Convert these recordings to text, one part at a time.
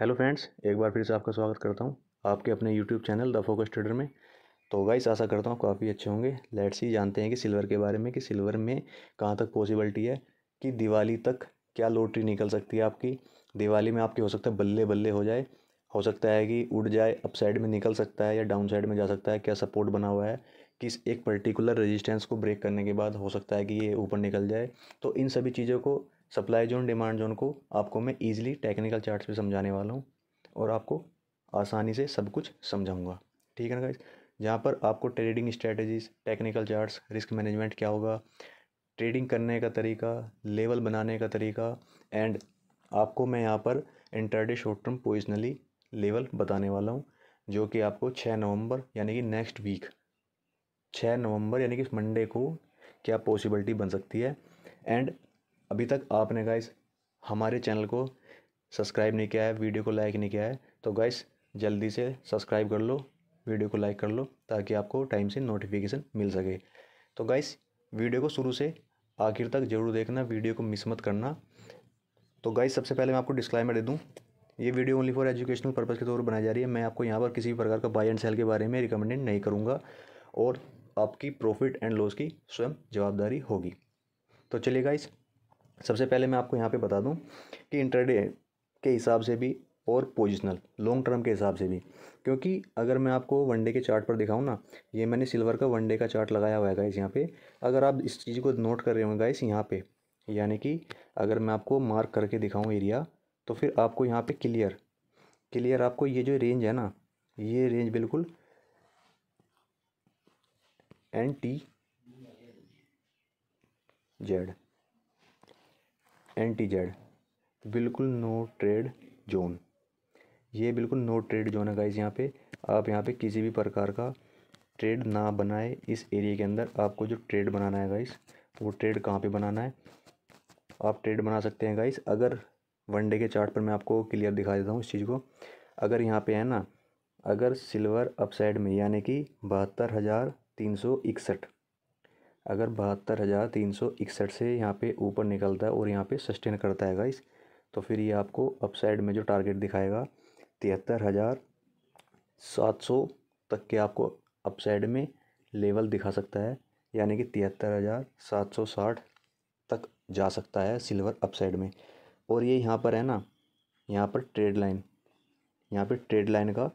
hello friends एक बार फिर से आपका स्वागत करता हूँ आपके अपने YouTube channel the focus trader में तो गाइस आशा करता हूँ काफ़ी अच्छे होंगे लेट्स ही जानते हैं कि सिल्वर के बारे में कि सिल्वर में कहाँ तक पॉसिबिलिटी है कि दिवाली तक क्या लोटरी निकल सकती है आपकी दिवाली में आपके हो सकता है बल्ले बल्ले हो जाए हो सकता है कि उड़ जाए अप साइड में निकल सकता है या डाउन साइड में जा सकता है क्या सपोर्ट बना हुआ है किस एक पर्टिकुलर रेजिस्टेंस को ब्रेक करने के बाद हो सकता है कि ये ऊपर निकल जाए तो इन सभी चीज़ों को सप्लाई जोन डिमांड जोन को आपको मैं ईजिली टेक्निकल चार्ट पे समझाने वाला हूँ और आपको आसानी से सब कुछ समझाऊँगा ठीक है ना गाइज जहाँ पर आपको trading strategies technical charts risk management क्या होगा ट्रेडिंग करने का तरीका लेवल बनाने का तरीका एंड आपको मैं यहाँ पर intraday short term positionally level बताने वाला हूँ जो कि आपको छः नवंबर यानी कि नेक्स्ट वीक छः नवंबर यानी कि मंडे को क्या पॉसिबिलिटी बन सकती है एंड अभी तक आपने गाइस हमारे चैनल को सब्सक्राइब नहीं किया है वीडियो को लाइक नहीं किया है तो गाइस जल्दी से सब्सक्राइब कर लो वीडियो को लाइक कर लो ताकि आपको टाइम से नोटिफिकेशन मिल सके तो गाइस वीडियो को शुरू से आखिर तक जरूर देखना वीडियो को मिस मत करना तो गाइस सबसे पहले मैं आपको डिस्क्लाइमर दे दूँ ये video only for educational purpose के तौर पर बनाई जा रही है मैं आपको यहाँ पर किसी भी प्रकार का बाई एंड सेल के बारे में रिकमेंडेड नहीं करूँगा और आपकी प्रॉफिट एंड लॉस की स्वयं जवाबदारी होगी तो चलिए गाइस सबसे पहले मैं आपको यहाँ पे बता दूँ कि इंटरडे के हिसाब से भी और पोजिशनल लॉन्ग टर्म के हिसाब से भी क्योंकि अगर मैं आपको वनडे के चार्ट पर दिखाऊँ ना ये मैंने सिल्वर का वनडे का चार्ट लगाया हुआ है गाइस यहाँ पे अगर आप इस चीज़ को नोट कर रहे हो गाइस यहाँ पे यानी कि अगर मैं आपको मार्क करके दिखाऊँ एरिया तो फिर आपको यहाँ पर क्लियर क्लियर आपको ये जो रेंज है ना ये रेंज बिल्कुल N T Z N T Z बिल्कुल नो ट्रेड जोन ये बिल्कुल नो ट्रेड जोन है गाइज यहाँ पे आप यहाँ पे किसी भी प्रकार का ट्रेड ना बनाए इस एरिया के अंदर आपको जो ट्रेड बनाना है गाइस वो ट्रेड कहाँ पे बनाना है आप ट्रेड बना सकते हैं गाइस अगर वनडे के चार्ट पर मैं आपको क्लियर दिखा देता हूँ इस चीज़ को अगर यहाँ पे है ना अगर सिल्वर अपसाइड में यानी कि बहत्तर हज़ार तीन सौ इकसठ अगर बहत्तर हज़ार तीन सौ इकसठ से यहाँ पे ऊपर निकलता है और यहाँ पे सस्टेन करता है गाइस तो फिर ये आपको अपसाइड में जो टारगेट दिखाएगा तिहत्तर हज़ार सात सौ तक के आपको अपसाइड में लेवल दिखा सकता है यानी कि तिहत्तर हज़ार सात सौ साठ तक जा सकता है सिल्वर अपसाइड में और ये यहाँ पर है ना यहाँ पर ट्रेड लाइन यहाँ पर ट्रेड लाइन का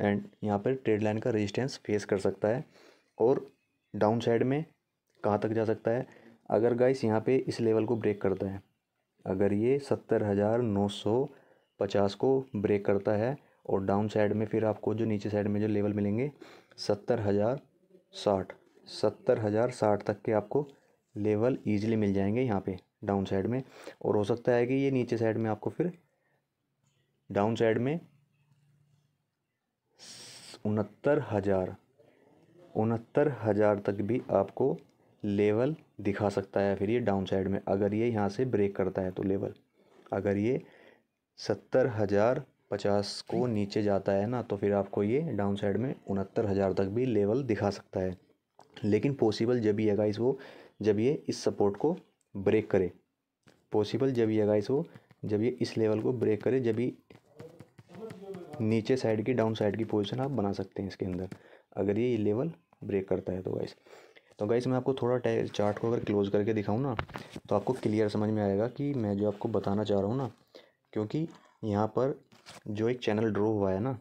एंड यहाँ पर ट्रेड लाइन का रजिस्टेंस फेस कर सकता है और डाउन साइड में कहाँ तक जा सकता है अगर गाइस यहाँ पे इस लेवल को ब्रेक करता है अगर ये सत्तर हज़ार नौ सौ पचास को ब्रेक करता है और डाउन साइड में फिर आपको जो नीचे साइड में जो लेवल मिलेंगे सत्तर हज़ार साठ सत्तर हज़ार साठ तक के आपको लेवल ईजिली मिल जाएंगे यहाँ पे डाउन साइड में और हो सकता है कि ये नीचे साइड में आपको फिर डाउन साइड में उनहत्तर हज़ार उनहत्तर हज़ार तक भी आपको लेवल दिखा सकता है फिर ये डाउन साइड में अगर ये यहाँ से ब्रेक करता है तो लेवल अगर ये सत्तर हज़ार पचास को नीचे जाता है ना तो फिर आपको ये डाउन साइड में उनहत्तर हज़ार तक भी लेवल दिखा सकता है लेकिन पॉसिबल जब ही है गाइस वो जब ये इस सपोर्ट को ब्रेक करे पॉसिबल जब ही है गाइस वो जब ये इस लेवल को ब्रेक करे जब ही नीचे साइड की डाउन साइड की पोजिशन आप बना सकते हैं इसके अंदर अगर ये लेवल ब्रेक करता है तो वाइस तो गाइस मैं आपको थोड़ा चार्ट को अगर क्लोज करके दिखाऊँ ना तो आपको क्लियर समझ में आएगा कि मैं जो आपको बताना चाह रहा हूँ ना क्योंकि यहाँ पर जो एक चैनल ड्रो हुआ है ना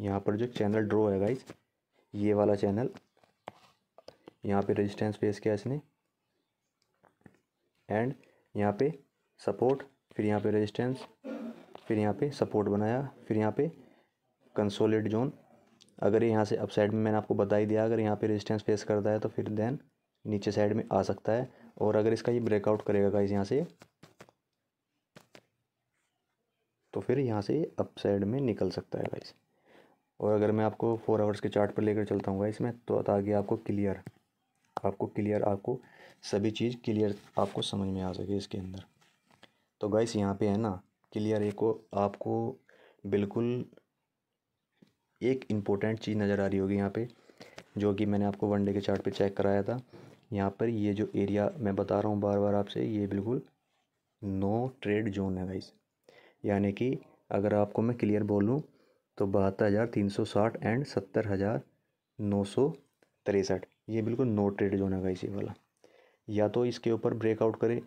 यहाँ पर जो चैनल ड्रो है गाइस ये वाला चैनल यहाँ पे रेजिस्टेंस फेस किया इसने एंड यहाँ पे सपोर्ट फिर यहाँ पे रेजिस्टेंस फिर यहाँ पे सपोर्ट बनाया फिर यहाँ पे कंसोलिड जोन अगर यहाँ से अप साइड में मैंने आपको बता ही दिया अगर यहाँ पे रेजिस्टेंस फेस करता है तो फिर देन नीचे साइड में आ सकता है और अगर इसका ये ब्रेकआउट करेगा गाइज यहाँ से तो फिर यहाँ से अप साइड में निकल सकता है गाइज और अगर मैं आपको फोर आवर्स के चार्ट पर लेकर चलता हूँ गाइस में तो ताकि आपको क्लियर आपको क्लियर आपको सभी चीज़ क्लियर आपको समझ में आ सके इसके अंदर तो गाइस यहाँ पर है ना क्लियर एक को आपको बिल्कुल एक इम्पोर्टेंट चीज़ नज़र आ रही होगी यहाँ पे जो कि मैंने आपको वनडे के चार्ट पे चेक कराया था यहाँ पर ये जो एरिया मैं बता रहा हूँ बार बार आपसे ये बिल्कुल नो ट्रेड जोन है गाइस यानी कि अगर आपको मैं क्लियर बोलूँ तो बहत्तर हज़ार तीन सौ साठ एंड सत्तर हज़ार नौ सौ तिरसठ ये बिल्कुल नो ट्रेड जोन है गाइस ये वाला या तो इसके ऊपर ब्रेकआउट करे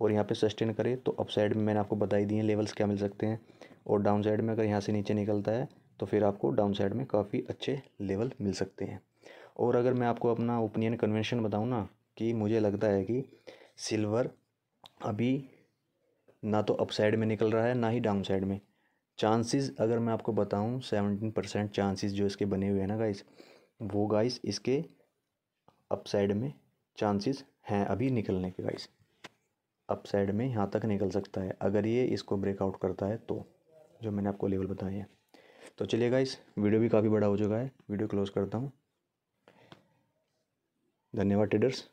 और यहाँ पे सस्टेन करे तो अप साइड में मैंने आपको बताई दी हैं लेवल्स क्या मिल सकते हैं और डाउन साइड में अगर यहाँ से नीचे निकलता है तो फिर आपको डाउन साइड में काफ़ी अच्छे लेवल मिल सकते हैं और अगर मैं आपको अपना ओपिनियन कन्वेंशन बताऊँ ना कि मुझे लगता है कि सिल्वर अभी ना तो अप साइड में निकल रहा है ना ही डाउन साइड में चांसेस अगर मैं आपको बताऊं सेवनटीन परसेंट चांसेस जो इसके बने हुए हैं ना गाइस वो गाइस इसके अप साइड में चांसेस हैं अभी निकलने के गाइस अप साइड में यहाँ तक निकल सकता है अगर ये इसको ब्रेकआउट करता है तो जो मैंने आपको लेवल बताए हैं तो चलिए इस वीडियो भी काफ़ी बड़ा हो चुका है वीडियो क्लोज करता हूँ धन्यवाद ट्रेडर्स